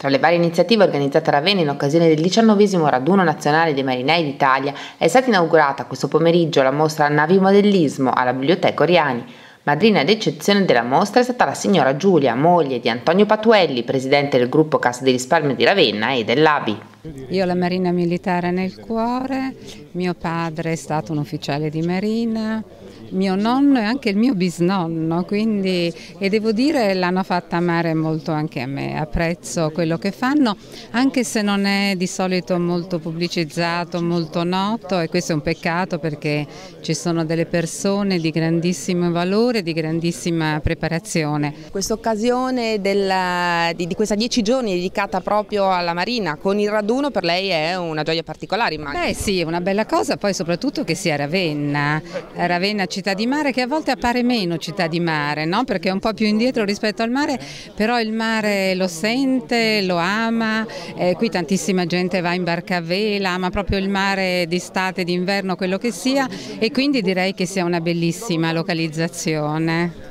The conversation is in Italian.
Tra le varie iniziative organizzate a Ravenna in occasione del diciannovesimo raduno nazionale dei marinai d'Italia è stata inaugurata questo pomeriggio la mostra Navi Modellismo alla Biblioteca Oriani. Madrina d'eccezione della mostra è stata la signora Giulia, moglie di Antonio Patuelli, presidente del gruppo Casa di Risparmio di Ravenna e dell'ABI. Io ho la Marina Militare nel cuore, mio padre è stato un ufficiale di Marina, mio nonno e anche il mio bisnonno, quindi, e devo dire l'hanno fatta amare molto anche a me, apprezzo quello che fanno, anche se non è di solito molto pubblicizzato, molto noto e questo è un peccato perché ci sono delle persone di grandissimo valore, di grandissima preparazione. Questa occasione della, di, di questi dieci giorni dedicata proprio alla Marina, con il raduno raduno per lei è una gioia particolare immagino. Beh sì, una bella cosa, poi soprattutto che sia Ravenna, Ravenna città di mare che a volte appare meno città di mare, no? perché è un po' più indietro rispetto al mare, però il mare lo sente, lo ama, eh, qui tantissima gente va in barca a vela, ama proprio il mare d'estate, d'inverno, quello che sia e quindi direi che sia una bellissima localizzazione.